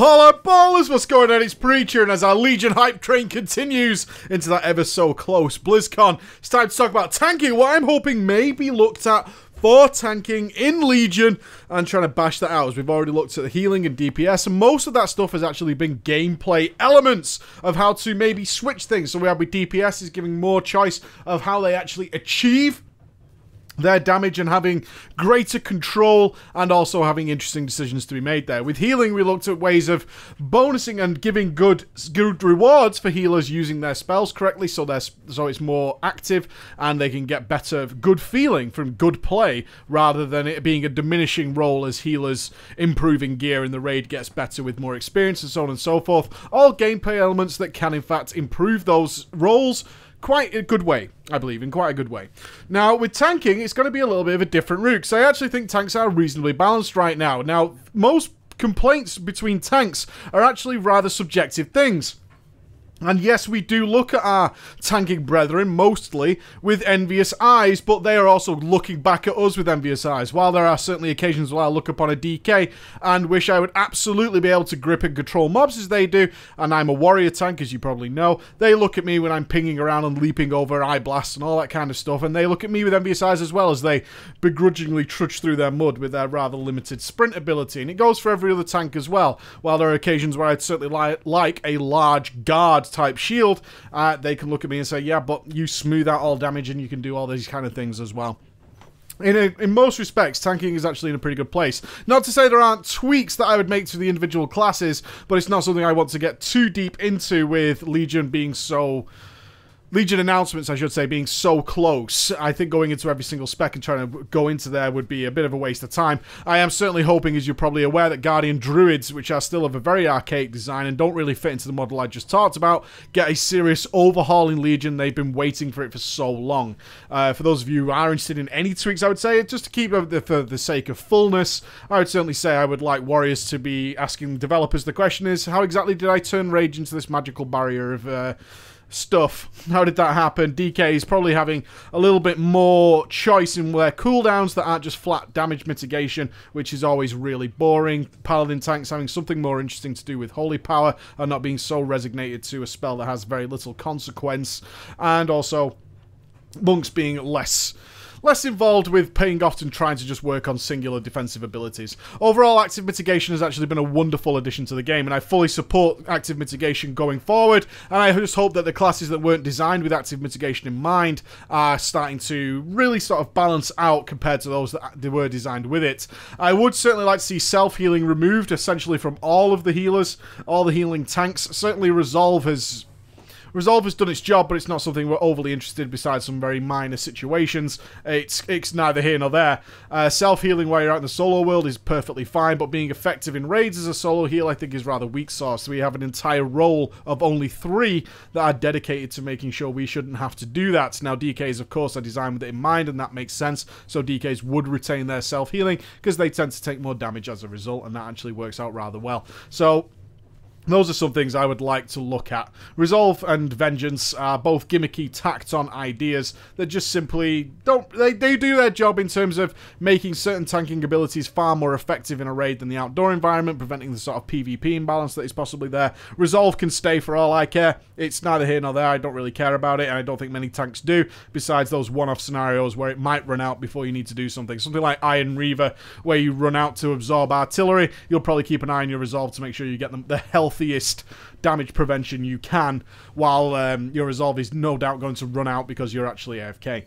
Hello ballers, what's going on? It's Preacher, and as our Legion hype train continues into that ever so close BlizzCon, it's time to talk about tanking, what I'm hoping may be looked at for tanking in Legion and trying to bash that out as we've already looked at the healing and DPS and most of that stuff has actually been gameplay elements of how to maybe switch things so we have with DPS is giving more choice of how they actually achieve their damage and having greater control and also having interesting decisions to be made there. With healing, we looked at ways of bonusing and giving good good rewards for healers using their spells correctly, so they so it's more active and they can get better good feeling from good play rather than it being a diminishing role as healers improving gear and the raid gets better with more experience and so on and so forth. All gameplay elements that can in fact improve those roles quite a good way, I believe, in quite a good way. Now, with tanking, it's going to be a little bit of a different route, because I actually think tanks are reasonably balanced right now. Now, most complaints between tanks are actually rather subjective things. And yes, we do look at our tanking brethren mostly with envious eyes, but they are also looking back at us with envious eyes. While there are certainly occasions where I look upon a DK and wish I would absolutely be able to grip and control mobs as they do, and I'm a warrior tank, as you probably know, they look at me when I'm pinging around and leaping over eye blasts and all that kind of stuff, and they look at me with envious eyes as well as they begrudgingly trudge through their mud with their rather limited sprint ability. And it goes for every other tank as well, while there are occasions where I'd certainly li like a large guard that's type shield, uh, they can look at me and say, yeah, but you smooth out all damage and you can do all these kind of things as well. In, a, in most respects, tanking is actually in a pretty good place. Not to say there aren't tweaks that I would make to the individual classes, but it's not something I want to get too deep into with Legion being so Legion announcements, I should say, being so close, I think going into every single spec and trying to go into there would be a bit of a waste of time. I am certainly hoping, as you're probably aware, that Guardian Druids, which are still of a very archaic design and don't really fit into the model I just talked about, get a serious overhaul in Legion. They've been waiting for it for so long. Uh, for those of you who are interested in any tweaks, I would say, just to keep for the sake of fullness, I would certainly say I would like Warriors to be asking developers the question is, how exactly did I turn Rage into this magical barrier of... Uh, stuff. How did that happen? DK is probably having a little bit more choice in where cooldowns that aren't just flat damage mitigation, which is always really boring. Paladin tanks having something more interesting to do with holy power and not being so resignated to a spell that has very little consequence. And also monks being less less involved with paying off and trying to just work on singular defensive abilities. Overall, active mitigation has actually been a wonderful addition to the game, and I fully support active mitigation going forward. And I just hope that the classes that weren't designed with active mitigation in mind are starting to really sort of balance out compared to those that they were designed with it. I would certainly like to see self healing removed essentially from all of the healers, all the healing tanks. Certainly, resolve has Resolve has done its job, but it's not something we're overly interested. Besides some very minor situations, it's it's neither here nor there. Uh, Self healing while you're out in the solo world is perfectly fine, but being effective in raids as a solo heal, I think, is rather weak sauce. So we have an entire role of only three that are dedicated to making sure we shouldn't have to do that. Now DKs, of course, are designed with it in mind, and that makes sense. So DKs would retain their self healing because they tend to take more damage as a result, and that actually works out rather well. So those are some things I would like to look at. Resolve and Vengeance are both gimmicky tacked-on ideas that just simply don't... They, they do their job in terms of making certain tanking abilities far more effective in a raid than the outdoor environment, preventing the sort of PvP imbalance that is possibly there. Resolve can stay for all I care. It's neither here nor there. I don't really care about it, and I don't think many tanks do, besides those one-off scenarios where it might run out before you need to do something. Something like Iron Reaver, where you run out to absorb artillery. You'll probably keep an eye on your Resolve to make sure you get them the health damage prevention you can, while um, your resolve is no doubt going to run out because you're actually AFK.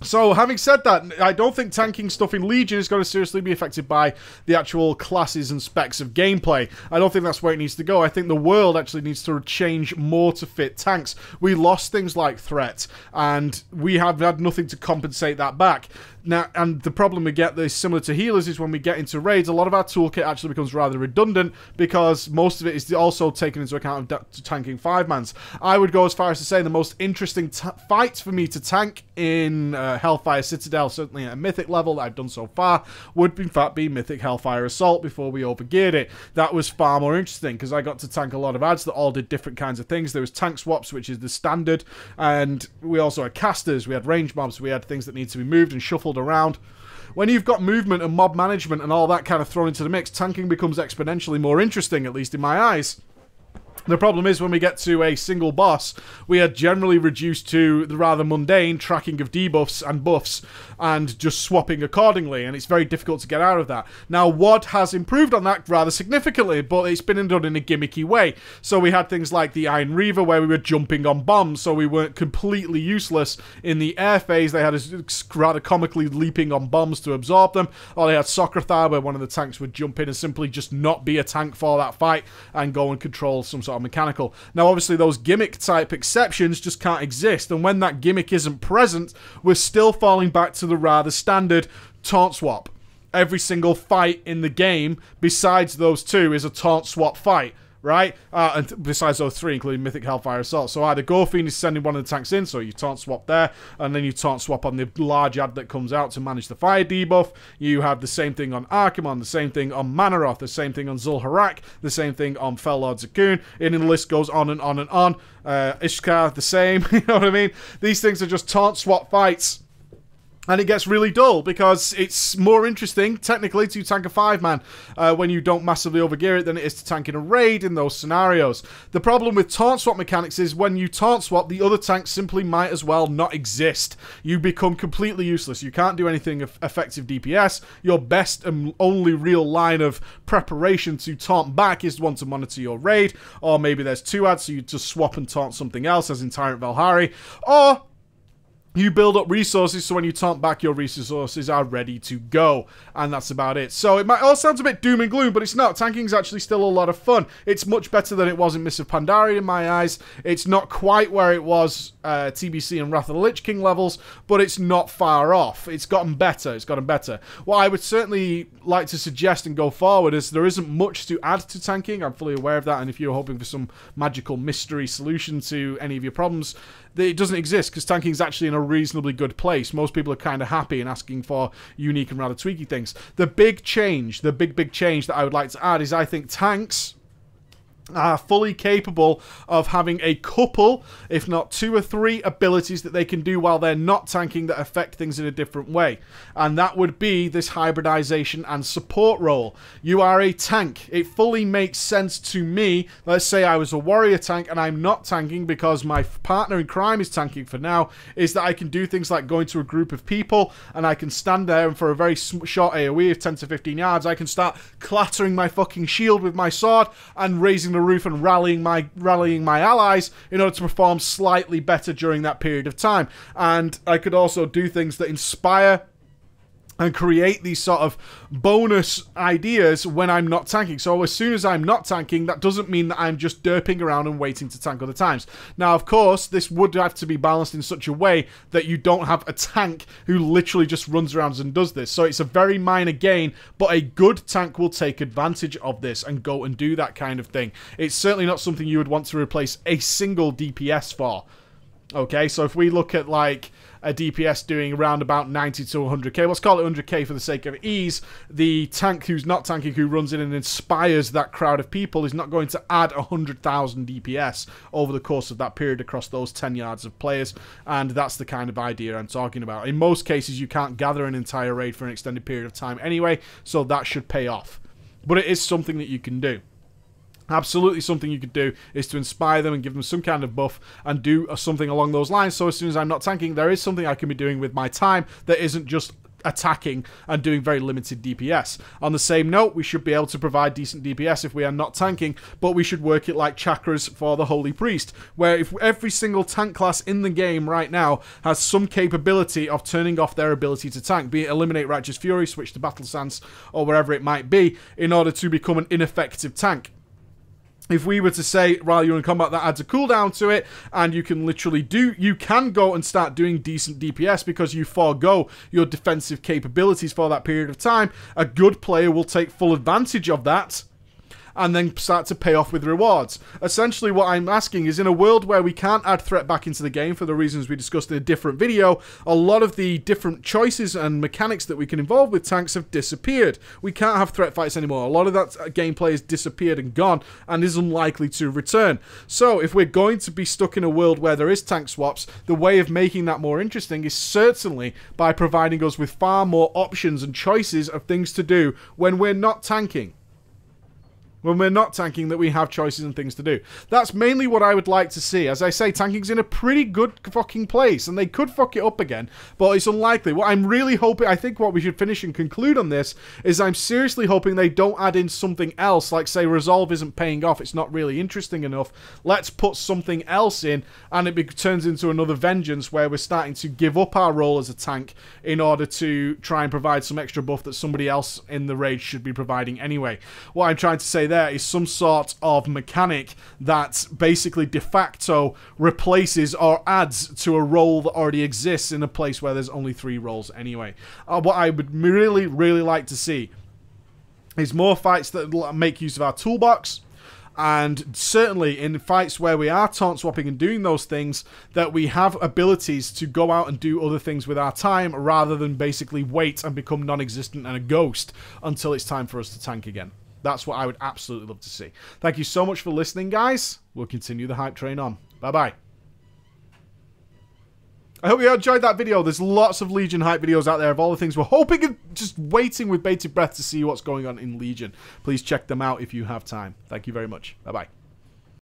So, having said that, I don't think tanking stuff in Legion is going to seriously be affected by the actual classes and specs of gameplay. I don't think that's where it needs to go. I think the world actually needs to change more to fit tanks. We lost things like threat, and we have had nothing to compensate that back. Now, and the problem we get this similar to healers is when we get into raids, a lot of our toolkit actually becomes rather redundant because most of it is also taken into account of tanking five mans. I would go as far as to say the most interesting fight for me to tank in uh, Hellfire Citadel, certainly at a mythic level that I've done so far, would in fact be Mythic Hellfire Assault before we overgeared it. That was far more interesting because I got to tank a lot of ads that all did different kinds of things. There was tank swaps, which is the standard, and we also had casters, we had range mobs, we had things that need to be moved and shuffled shuffled around. When you've got movement and mob management and all that kind of thrown into the mix, tanking becomes exponentially more interesting, at least in my eyes. The problem is when we get to a single boss, we are generally reduced to the rather mundane tracking of debuffs and buffs and just swapping accordingly, and it's very difficult to get out of that. Now, WAD has improved on that rather significantly, but it's been done in a gimmicky way. So we had things like the Iron Reaver where we were jumping on bombs, so we weren't completely useless. In the air phase, they had us rather comically leaping on bombs to absorb them, or they had Socrathar where one of the tanks would jump in and simply just not be a tank for that fight and go and control some sort of mechanical. Now, obviously, those gimmick type exceptions just can't exist, and when that gimmick isn't present, we're still falling back to the rather standard taunt swap. Every single fight in the game, besides those two, is a taunt swap fight right? Uh, and besides those three, including Mythic Hellfire Assault. So either Gore is sending one of the tanks in, so you taunt swap there, and then you taunt swap on the large ad that comes out to manage the fire debuff. You have the same thing on Archimon, the same thing on Manoroth, the same thing on Zul'Harak, the same thing on Fell Lord Zakun, and the list goes on and on and on. Uh, Ishkar, the same, you know what I mean? These things are just taunt swap fights and it gets really dull because it's more interesting technically to tank a five man uh, when you don't massively overgear it than it is to tank in a raid in those scenarios. The problem with taunt swap mechanics is when you taunt swap, the other tank simply might as well not exist. You become completely useless. You can't do anything effective DPS. Your best and only real line of preparation to taunt back is one to monitor your raid, or maybe there's two ads, so you just swap and taunt something else, as in Tyrant Valhari, or you build up resources so when you taunt back your resources are ready to go and that's about it so it might all sounds a bit doom and gloom but it's not tanking's actually still a lot of fun it's much better than it was in miss of pandaria in my eyes it's not quite where it was uh, tbc and wrath of the lich king levels but it's not far off it's gotten better it's gotten better what i would certainly like to suggest and go forward is there isn't much to add to tanking i'm fully aware of that and if you're hoping for some magical mystery solution to any of your problems it doesn't exist because tanking is actually an a reasonably good place. Most people are kind of happy and asking for unique and rather tweaky things. The big change, the big, big change that I would like to add is I think tanks are fully capable of having a couple, if not two or three, abilities that they can do while they're not tanking that affect things in a different way. And that would be this hybridization and support role. You are a tank. It fully makes sense to me. Let's say I was a warrior tank and I'm not tanking because my partner in crime is tanking for now, is that I can do things like going to a group of people and I can stand there and for a very short AoE of 10 to 15 yards, I can start clattering my fucking shield with my sword and raising the the roof and rallying my rallying my allies in order to perform slightly better during that period of time. And I could also do things that inspire and create these sort of bonus ideas when I'm not tanking. So as soon as I'm not tanking, that doesn't mean that I'm just derping around and waiting to tank other times. Now, of course, this would have to be balanced in such a way that you don't have a tank who literally just runs around and does this. So it's a very minor gain, but a good tank will take advantage of this and go and do that kind of thing. It's certainly not something you would want to replace a single DPS for. Okay, so if we look at like a DPS doing around about 90 to 100k. Let's call it 100k for the sake of ease. The tank who's not tanking, who runs in and inspires that crowd of people, is not going to add 100,000 DPS over the course of that period across those 10 yards of players. And that's the kind of idea I'm talking about. In most cases, you can't gather an entire raid for an extended period of time anyway, so that should pay off. But it is something that you can do absolutely something you could do is to inspire them and give them some kind of buff and do something along those lines so as soon as i'm not tanking there is something i can be doing with my time that isn't just attacking and doing very limited DPS. On the same note, we should be able to provide decent DPS if we are not tanking, but we should work it like chakras for the Holy Priest, where if every single tank class in the game right now has some capability of turning off their ability to tank, be it eliminate Righteous Fury, switch to Battle stance, or wherever it might be, in order to become an ineffective tank if we were to say while you're in combat that adds a cooldown to it and you can literally do you can go and start doing decent dps because you forego your defensive capabilities for that period of time a good player will take full advantage of that and then start to pay off with rewards. Essentially, what I'm asking is in a world where we can't add threat back into the game for the reasons we discussed in a different video, a lot of the different choices and mechanics that we can involve with tanks have disappeared. We can't have threat fights anymore. A lot of that uh, gameplay has disappeared and gone and is unlikely to return. So, if we're going to be stuck in a world where there is tank swaps, the way of making that more interesting is certainly by providing us with far more options and choices of things to do when we're not tanking when we're not tanking that we have choices and things to do. That's mainly what I would like to see. As I say, tanking's in a pretty good fucking place, and they could fuck it up again, but it's unlikely. What I'm really hoping, I think what we should finish and conclude on this, is I'm seriously hoping they don't add in something else, like say Resolve isn't paying off, it's not really interesting enough. Let's put something else in, and it turns into another Vengeance where we're starting to give up our role as a tank in order to try and provide some extra buff that somebody else in the raid should be providing anyway. What I'm trying to say there is some sort of mechanic that basically de facto replaces or adds to a role that already exists in a place where there's only three roles anyway. Uh, what I would really, really like to see is more fights that make use of our toolbox and certainly in fights where we are taunt swapping and doing those things that we have abilities to go out and do other things with our time rather than basically wait and become non-existent and a ghost until it's time for us to tank again that's what I would absolutely love to see. Thank you so much for listening, guys. We'll continue the hype train on. Bye-bye. I hope you enjoyed that video. There's lots of Legion hype videos out there of all the things we're hoping and just waiting with bated breath to see what's going on in Legion. Please check them out if you have time. Thank you very much. Bye-bye.